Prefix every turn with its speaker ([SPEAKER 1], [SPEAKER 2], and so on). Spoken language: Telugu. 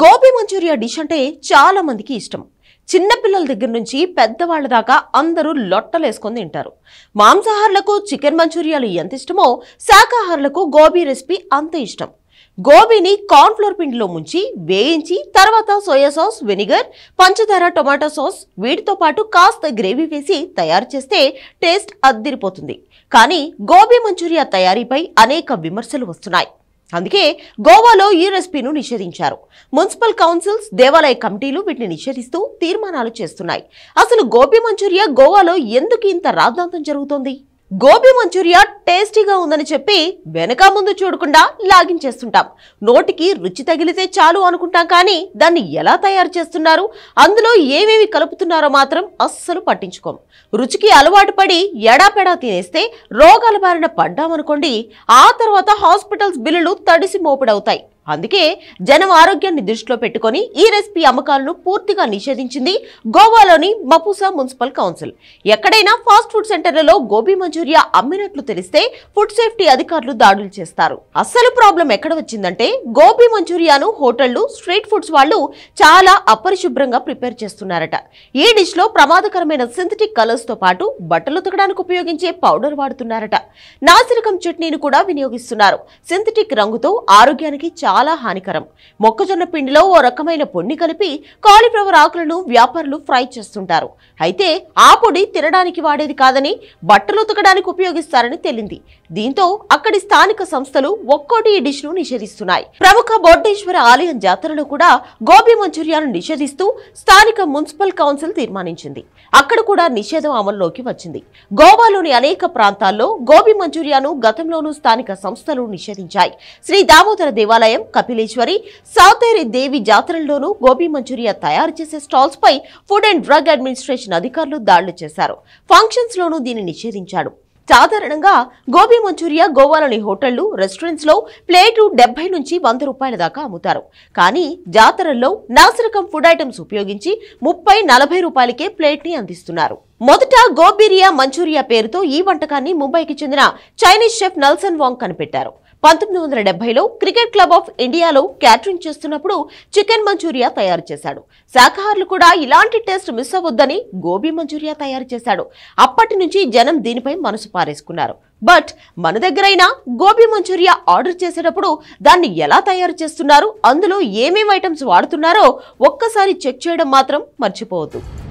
[SPEAKER 1] గోబీ మంచూరియా డిష్ అంటే చాలా మందికి ఇష్టం చిన్నపిల్లల దగ్గర నుంచి పెద్దవాళ్ల దాకా అందరూ లొట్టలేసుకొని తింటారు మాంసాహారులకు చికెన్ మంచూరియాలు ఎంత ఇష్టమో శాకాహారులకు గోబీ రెసిపీ అంత ఇష్టం గోబీని కార్న్ఫ్లోర్ పిండిలో ముంచి వేయించి తర్వాత సోయా సాస్ వెనిగర్ పంచదార టొమాటో సాస్ వీటితో పాటు కాస్త గ్రేవీ వేసి తయారు చేస్తే టేస్ట్ అద్దిరిపోతుంది కానీ గోబీ మంచూరియా తయారీపై అనేక విమర్శలు వస్తున్నాయి అందుకే గోవాలో ఈ రెసిపీను నిషేధించారు మున్సిపల్ కౌన్సిల్స్ దేవాలయ కమిటీలు వీటిని నిషేధిస్తూ తీర్మానాలు చేస్తున్నాయి అసలు గోపి మంచూరియా గోవాలో ఎందుకు ఇంత రాద్ధాంతం జరుగుతోంది గోబీ మంచూరియా టేస్టీగా ఉందని చెప్పి వెనక ముందు చూడకుండా లాగించేస్తుంటాం నోటికి రుచి తగిలితే చాలు అనుకుంటాం కానీ దాన్ని ఎలా తయారు చేస్తున్నారు అందులో ఏమేమి కలుపుతున్నారో మాత్రం అస్సలు పట్టించుకోం రుచికి అలవాటు పడి ఎడాపెడా తినేస్తే రోగాల బారిన పడ్డామనుకోండి ఆ తర్వాత హాస్పిటల్స్ బిల్లులు తడిసి మోపుడవుతాయి అందుకే జనం ఆరోగ్యాన్ని దృష్టిలో పెట్టుకుని ఈ రెసిపీ అమ్మకాలను పూర్తిగా నిషేధించింది గోవాలోని మపూసా మున్సిపల్ కౌన్సిల్ ఎక్కడైనా ఫాస్ట్ ఫుడ్ సెంటర్లలో గోబీ మంచూరియా అమ్మినట్లు తెలిస్తే ఫుడ్ సేఫ్టీ అధికారులు దాడులు చేస్తారు అస్సలు ప్రాబ్లం ఎక్కడ వచ్చిందంటే గోబీ మంచూరియాను హోటళ్లు స్ట్రీట్ ఫుడ్స్ వాళ్ళు చాలా అపరిశుభ్రంగా ప్రిపేర్ చేస్తున్నారట ఈ డిష్ లో ప్రమాదకరమైన సింథటిక్ కలర్స్ తో పాటు బట్టలు ఉతకడానికి ఉపయోగించే పౌడర్ వాడుతున్నారట నాసిరకం చట్నీని కూడా వినియోగిస్తున్నారు సింథటిక్ రంగుతో ఆరోగ్యానికి చాలా చాలా హానికరం మొక్కజొన్న పిండిలో ఓ రకమైన పొన్ని కలిపి కాలిఫ్లవర్ ఆకులను వ్యాపారులు ఫ్రై చేస్తుంటారు అయితే ఆ పొడి తినడానికి వాడేది కాదని బట్టలు ఉతకడానికి ఉపయోగిస్తారని తెలింది దీంతో అక్కడి స్థానిక సంస్థలు ఒక్కోటి ఈ ను నిషేధిస్తున్నాయి ప్రముఖ బోడ్డేశ్వర ఆలయం జాతరలో కూడా గోబీ మంచూరియాను నిషేధిస్తూ స్థానిక మున్సిపల్ కౌన్సిల్ తీర్మానించింది అక్కడ కూడా నిషేధం అమల్లోకి వచ్చింది గోవాలోని అనేక ప్రాంతాల్లో గోబీ మంచూరియాను గతంలోనూ స్థానిక సంస్థలు నిషేధించాయి శ్రీ దామోదర దేవాలయం కపిలేశ్వరి సాతేరి దేవి జాతరల్లోనూ గోబీ మంచూరియా తయారు చేసే స్టాల్స్ పై ఫుడ్ అండ్ డ్రగ్ అడ్మినిస్ట్రేషన్ అధికారులు దాడులు చేశారు ఫంక్షన్స్ లోనూ దీన్ని నిషేధించాడు సాధారణంగా గోబీ మంచూరియా గోవాలోని హోటళ్లు రెస్టారెంట్స్లో ప్లేటు డెబ్బై నుంచి వంద రూపాయల దాకా అమ్ముతారు కానీ జాతరల్లో నాసిరకం ఫుడ్ ఐటమ్స్ ఉపయోగించి ముప్పై నలభై రూపాయలకే ప్లేట్ ని అందిస్తున్నారు మొదట గోబీరియా మంచూరియా పేరుతో ఈ వంటకాన్ని ముంబైకి చెందిన చైనీస్ షెఫ్ నల్సన్ వాంగ్ కనిపెట్టారు పంతొమ్మిది వందల డెబ్బైలో క్రికెట్ క్లబ్ ఆఫ్ ఇండియాలో క్యాటరింగ్ చేస్తున్నప్పుడు చికెన్ మంచూరియా తయారు చేశాడు శాఖాహారులు కూడా ఇలాంటి టేస్ట్ మిస్ అవ్వద్దని గోబీ మంచూరియా తయారు చేశాడు అప్పటి నుంచి జనం దీనిపై మనసు పారేసుకున్నారు బట్ మన దగ్గరైనా గోబీ మంచూరియా ఆర్డర్ చేసేటప్పుడు దాన్ని ఎలా తయారు చేస్తున్నారు అందులో ఏమేమి ఐటమ్స్ వాడుతున్నారో ఒక్కసారి చెక్ చేయడం మాత్రం మర్చిపోవద్దు